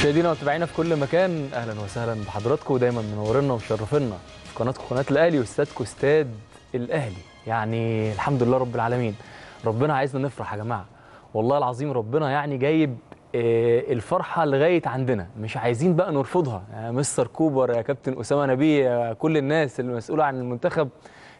مشاهدينا ومتابعينا في كل مكان اهلا وسهلا بحضراتكم ودايما منورنا ومشرفينا في قناتكم قناه الاهلي واستادكم استاد الاهلي يعني الحمد لله رب العالمين ربنا عايزنا نفرح يا جماعه والله العظيم ربنا يعني جايب آه، الفرحه لغايه عندنا مش عايزين بقى نرفضها يا مستر كوبر يا كابتن اسامه نبيه يا كل الناس المسؤوله عن المنتخب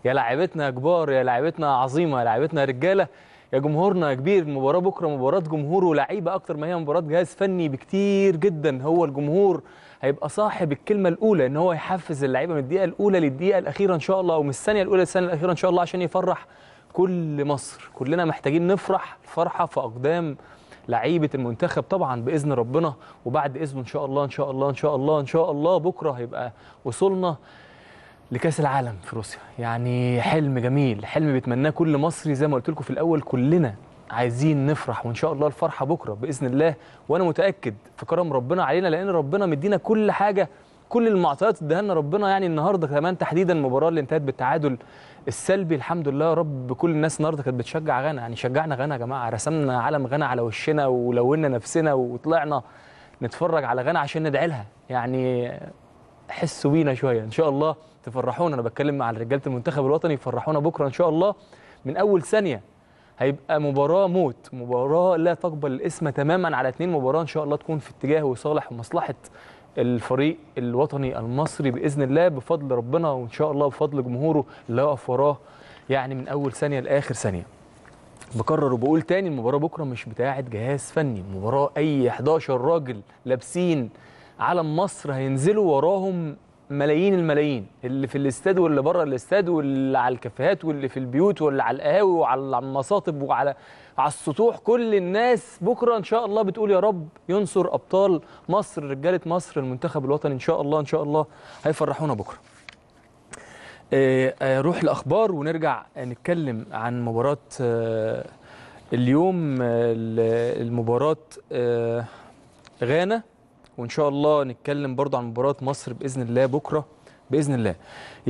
يا لاعبتنا كبار يا لاعبتنا عظيمه يا لاعبتنا رجاله يا جمهورنا كبير المباراه بكره مباراه جمهور ولعيبة اكتر ما هي مباراه جهاز فني بكتير جدا هو الجمهور هيبقى صاحب الكلمه الاولى ان هو يحفز اللعيبه من الدقيقه الاولى للدقيقه الاخيره ان شاء الله ومن الثانيه الاولى للثانيه الاخيره ان شاء الله عشان يفرح كل مصر كلنا محتاجين نفرح فرحه في اقدام لعيبه المنتخب طبعا باذن ربنا وبعد اذنه ان شاء الله ان شاء الله ان شاء الله ان شاء الله بكره هيبقى وصولنا لكاس العالم في روسيا يعني حلم جميل حلم بيتمناه كل مصري زي ما قلت لكم في الاول كلنا عايزين نفرح وان شاء الله الفرحه بكره باذن الله وانا متاكد في كرم ربنا علينا لان ربنا مدينا كل حاجه كل المعطيات لنا ربنا يعني النهارده كمان تحديدا المباراه اللي انتهت بالتعادل السلبي الحمد لله يا رب كل الناس النهارده كانت بتشجع غانا يعني شجعنا غانا يا جماعه رسمنا علم غانا على وشنا ولونا نفسنا وطلعنا نتفرج على غانا عشان ندعي لها يعني حسوا بينا شويه ان شاء الله تفرحونا انا بتكلم مع رجاله المنتخب الوطني يفرحونا بكره ان شاء الله من اول ثانيه هيبقى مباراه موت مباراه لا تقبل الاسم تماما على اثنين مباراه ان شاء الله تكون في اتجاه وصالح ومصلحه الفريق الوطني المصري باذن الله بفضل ربنا وان شاء الله بفضل جمهوره اللي واقف وراه يعني من اول ثانيه لاخر ثانيه بكرر وبقول تاني المباراه بكره مش بتاعه جهاز فني المباراه اي 11 راجل لابسين علم مصر هينزلوا وراهم ملايين الملايين اللي في الاستاد واللي بره الاستاد واللي على الكافيهات واللي في البيوت واللي على القهاوي وعلى المصاطب وعلى على السطوح كل الناس بكره ان شاء الله بتقول يا رب ينصر ابطال مصر رجاله مصر المنتخب الوطني ان شاء الله ان شاء الله هيفرحونا بكره. نروح آه، آه، الاخبار ونرجع نتكلم عن مباراه آه، اليوم المباراه غانا وان شاء الله نتكلم برضو عن مباراه مصر باذن الله بكره باذن الله يعني